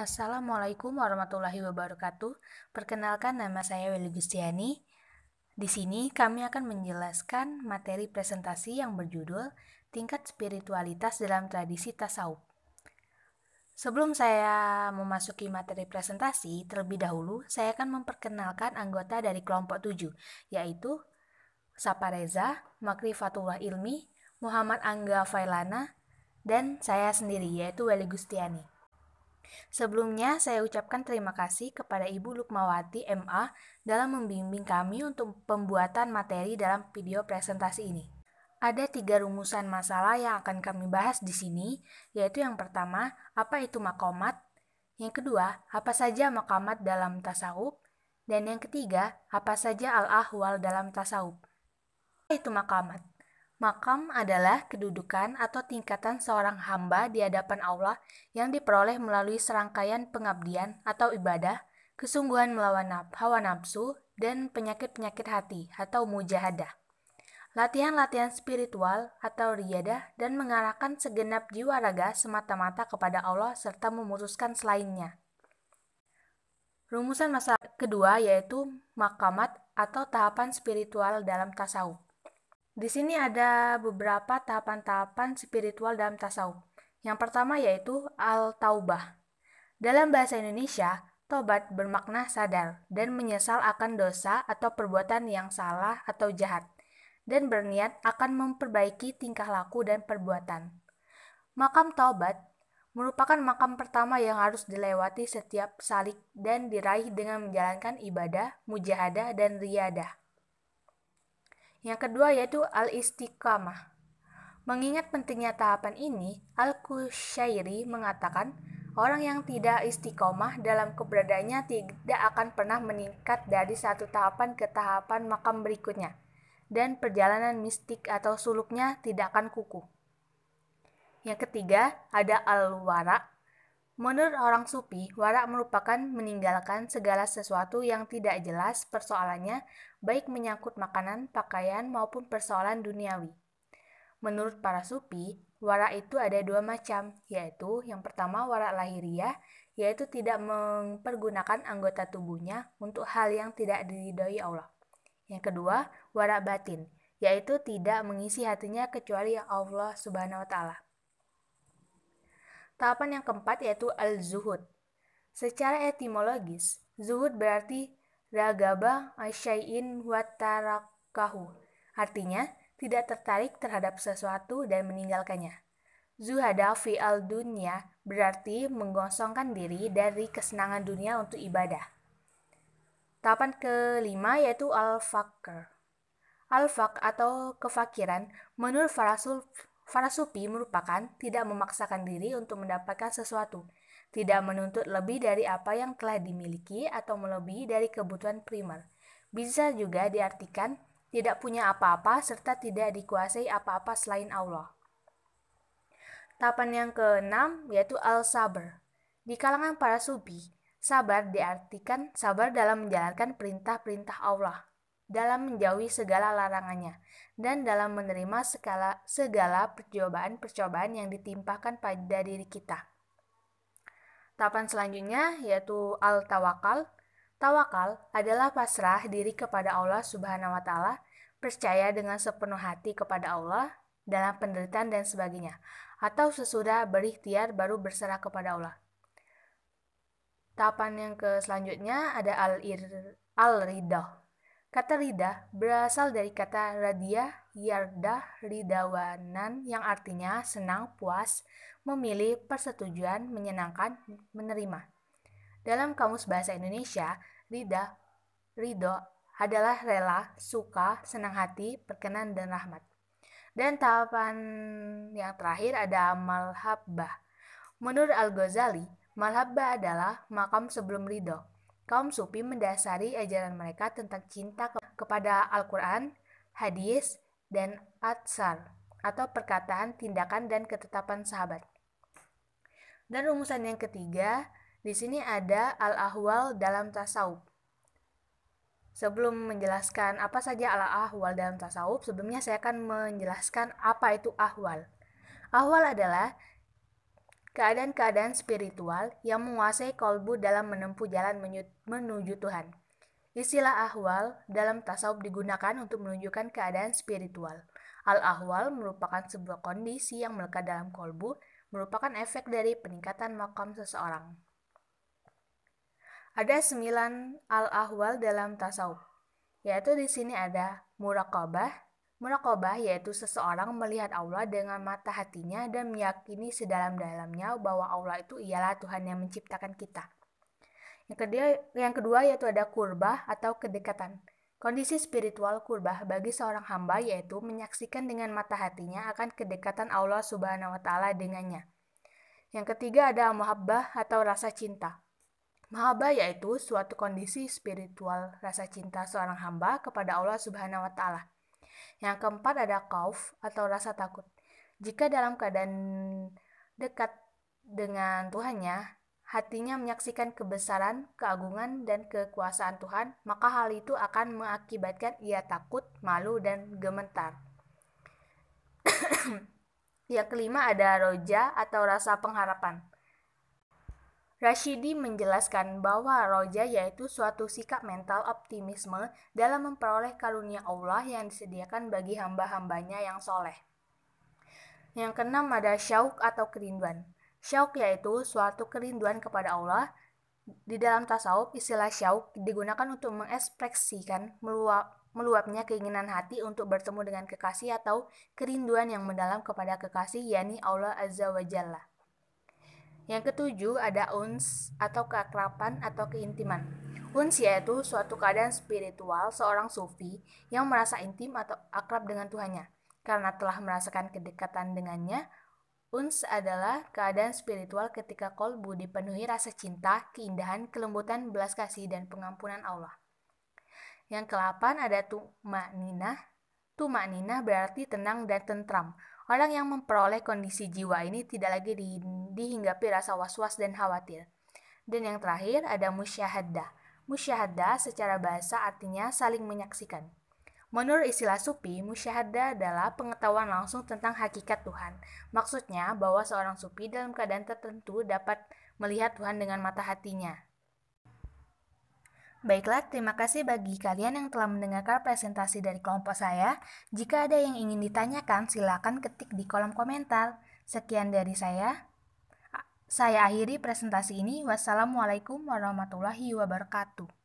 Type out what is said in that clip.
Assalamualaikum warahmatullahi wabarakatuh. Perkenalkan nama saya Weli Gustiani. Di sini kami akan menjelaskan materi presentasi yang berjudul Tingkat Spiritualitas dalam Tradisi Tasawuf. Sebelum saya memasuki materi presentasi, terlebih dahulu saya akan memperkenalkan anggota dari kelompok 7, yaitu Sapa Reza, Makri Ilmi, Muhammad Angga Failana, dan saya sendiri yaitu Weli Gustiani. Sebelumnya, saya ucapkan terima kasih kepada Ibu Lukmawati MA dalam membimbing kami untuk pembuatan materi dalam video presentasi ini. Ada tiga rumusan masalah yang akan kami bahas di sini, yaitu yang pertama, apa itu makomat, yang kedua, apa saja makamat dalam tasawuf, dan yang ketiga, apa saja al-ahwal dalam tasawuf. Apa itu makomat? Makam adalah kedudukan atau tingkatan seorang hamba di hadapan Allah yang diperoleh melalui serangkaian pengabdian atau ibadah, kesungguhan melawan hawa nafsu, dan penyakit-penyakit hati atau mujahadah. Latihan-latihan spiritual atau riyadah dan mengarahkan segenap jiwa raga semata-mata kepada Allah serta memutuskan selainnya. Rumusan masalah kedua yaitu makamat atau tahapan spiritual dalam tasawuf. Di sini ada beberapa tahapan-tahapan spiritual dalam tasawuf. Yang pertama yaitu al-taubah. Dalam bahasa Indonesia, tobat bermakna sadar dan menyesal akan dosa atau perbuatan yang salah atau jahat dan berniat akan memperbaiki tingkah laku dan perbuatan. Makam taubat merupakan makam pertama yang harus dilewati setiap salik dan diraih dengan menjalankan ibadah, mujahadah, dan riadah. Yang kedua yaitu al-istiqamah. Mengingat pentingnya tahapan ini, Al-Kusyairi mengatakan, orang yang tidak istiqomah dalam keberadaannya tidak akan pernah meningkat dari satu tahapan ke tahapan makam berikutnya, dan perjalanan mistik atau suluknya tidak akan kuku. Yang ketiga, ada al-wara Menurut orang sufi, warak merupakan meninggalkan segala sesuatu yang tidak jelas persoalannya, baik menyangkut makanan, pakaian, maupun persoalan duniawi. Menurut para sufi, warak itu ada dua macam, yaitu yang pertama warak lahiriah, yaitu tidak mempergunakan anggota tubuhnya untuk hal yang tidak diridhoi Allah. Yang kedua, warak batin, yaitu tidak mengisi hatinya kecuali Allah Subhanahu wa taala. Tahapan yang keempat yaitu al-zuhud. Secara etimologis, zuhud berarti ragaba asyai'in watarakahu. Artinya, tidak tertarik terhadap sesuatu dan meninggalkannya. Zuhada fi al-dunya berarti menggosongkan diri dari kesenangan dunia untuk ibadah. Tahapan kelima yaitu al-fakr. Al-fak atau kefakiran menurut para Para Farasupi merupakan tidak memaksakan diri untuk mendapatkan sesuatu, tidak menuntut lebih dari apa yang telah dimiliki atau melebihi dari kebutuhan primer. Bisa juga diartikan tidak punya apa-apa serta tidak dikuasai apa-apa selain Allah. Tahapan yang keenam yaitu al-sabr. Di kalangan para sufi, sabar diartikan sabar dalam menjalankan perintah-perintah Allah dalam menjauhi segala larangannya dan dalam menerima segala, segala percobaan-percobaan yang ditimpakan pada diri kita. Tahapan selanjutnya yaitu al-tawakal. Tawakal adalah pasrah diri kepada Allah Subhanahu wa taala, percaya dengan sepenuh hati kepada Allah dalam penderitaan dan sebagainya, atau sesudah berikhtiar baru berserah kepada Allah. Tahapan yang ke selanjutnya ada al-ir al-ridha. Kata ridah berasal dari kata radiah, yardah, ridawanan yang artinya senang, puas, memilih, persetujuan, menyenangkan, menerima. Dalam Kamus Bahasa Indonesia, ridah, Rido adalah rela, suka, senang hati, perkenan, dan rahmat. Dan tahapan yang terakhir ada malhabbah. Menurut Al-Ghazali, malhabbah adalah makam sebelum ridho, Kaum sufi mendasari ajaran mereka tentang cinta ke kepada Al-Quran, hadis, dan atsar atau perkataan, tindakan, dan ketetapan sahabat. Dan rumusan yang ketiga, di sini ada al-ahwal dalam tasawuf. Sebelum menjelaskan apa saja al-ahwal dalam tasawuf, sebelumnya saya akan menjelaskan apa itu ahwal. Ahwal adalah keadaan-keadaan spiritual yang menguasai kolbu dalam menempuh jalan menuju Tuhan. Istilah ahwal dalam tasawuf digunakan untuk menunjukkan keadaan spiritual. Al-ahwal merupakan sebuah kondisi yang melekat dalam kolbu, merupakan efek dari peningkatan makam seseorang. Ada sembilan al-ahwal dalam tasawuf, yaitu di sini ada murakabah, Muraqabah yaitu seseorang melihat Allah dengan mata hatinya dan meyakini sedalam-dalamnya bahwa Allah itu ialah Tuhan yang menciptakan kita. Yang kedua, yang kedua yaitu ada kurbah atau kedekatan. Kondisi spiritual kurbah bagi seorang hamba yaitu menyaksikan dengan mata hatinya akan kedekatan Allah Subhanahu wa taala dengannya. Yang ketiga ada muhabbah atau rasa cinta. Mahaba yaitu suatu kondisi spiritual rasa cinta seorang hamba kepada Allah Subhanahu wa taala. Yang keempat ada kauf atau rasa takut. Jika dalam keadaan dekat dengan Tuhannya, hatinya menyaksikan kebesaran, keagungan, dan kekuasaan Tuhan, maka hal itu akan mengakibatkan ia takut, malu, dan gemetar. Yang kelima ada roja atau rasa pengharapan. Rashidi menjelaskan bahwa roja yaitu suatu sikap mental optimisme dalam memperoleh karunia Allah yang disediakan bagi hamba-hambanya yang soleh. Yang keenam ada syauk atau kerinduan. Syauk yaitu suatu kerinduan kepada Allah. Di dalam tasawuf, istilah syauk digunakan untuk mengekspresikan meluap, meluapnya keinginan hati untuk bertemu dengan kekasih atau kerinduan yang mendalam kepada kekasih yakni Allah Azza wa Jalla. Yang ketujuh ada uns atau keakrapan atau keintiman. Uns yaitu suatu keadaan spiritual seorang sufi yang merasa intim atau akrab dengan Tuhannya. Karena telah merasakan kedekatan dengannya, uns adalah keadaan spiritual ketika kolbu dipenuhi rasa cinta, keindahan, kelembutan, belas kasih, dan pengampunan Allah. Yang kelapan ada tumak ninah. Tumak ninah berarti tenang dan tentram. Orang yang memperoleh kondisi jiwa ini tidak lagi di, dihinggapi rasa was-was dan khawatir. Dan yang terakhir ada musyahadah. Musyahadah secara bahasa artinya saling menyaksikan. Menurut istilah supi, musyahadah adalah pengetahuan langsung tentang hakikat Tuhan. Maksudnya bahwa seorang supi dalam keadaan tertentu dapat melihat Tuhan dengan mata hatinya, Baiklah, terima kasih bagi kalian yang telah mendengarkan presentasi dari kelompok saya. Jika ada yang ingin ditanyakan, silakan ketik di kolom komentar. Sekian dari saya. Saya akhiri presentasi ini. Wassalamualaikum warahmatullahi wabarakatuh.